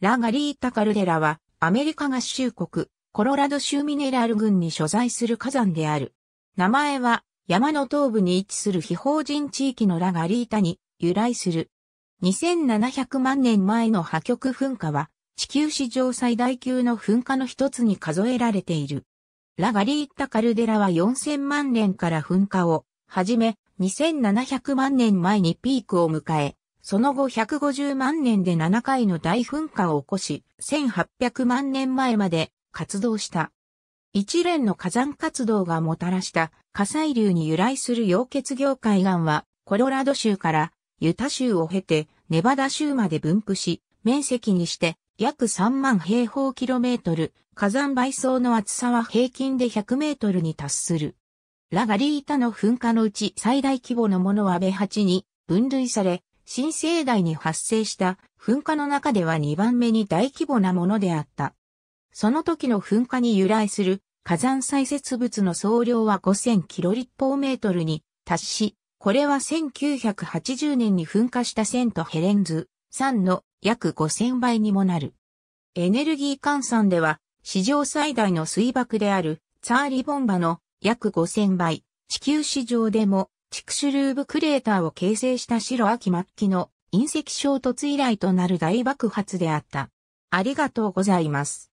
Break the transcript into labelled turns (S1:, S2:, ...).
S1: ラガリータカルデラは、アメリカ合衆国、コロラド州ミネラル郡に所在する火山である。名前は、山の東部に位置する非法人地域のラガリータに由来する。2700万年前の破局噴火は、地球史上最大級の噴火の一つに数えられている。ラガリータカルデラは4000万年から噴火を、はじめ、2700万年前にピークを迎え、その後150万年で7回の大噴火を起こし、1800万年前まで活動した。一連の火山活動がもたらした火砕流に由来する溶血業界岩は、コロラド州からユタ州を経てネバダ州まで分布し、面積にして約3万平方キロメートル、火山倍層の厚さは平均で100メートルに達する。ラガリータの噴火のうち最大規模のものはベ8に分類され、新生代に発生した噴火の中では2番目に大規模なものであった。その時の噴火に由来する火山砕屑物の総量は5000キロ立方メートルに達し、これは1980年に噴火したセントヘレンズ3の約5000倍にもなる。エネルギー換算では史上最大の水爆であるツァーリボンバの約5000倍、地球史上でもチクシュルーブクレーターを形成した白秋末期の隕石衝突以来となる大爆発であった。ありがとうございます。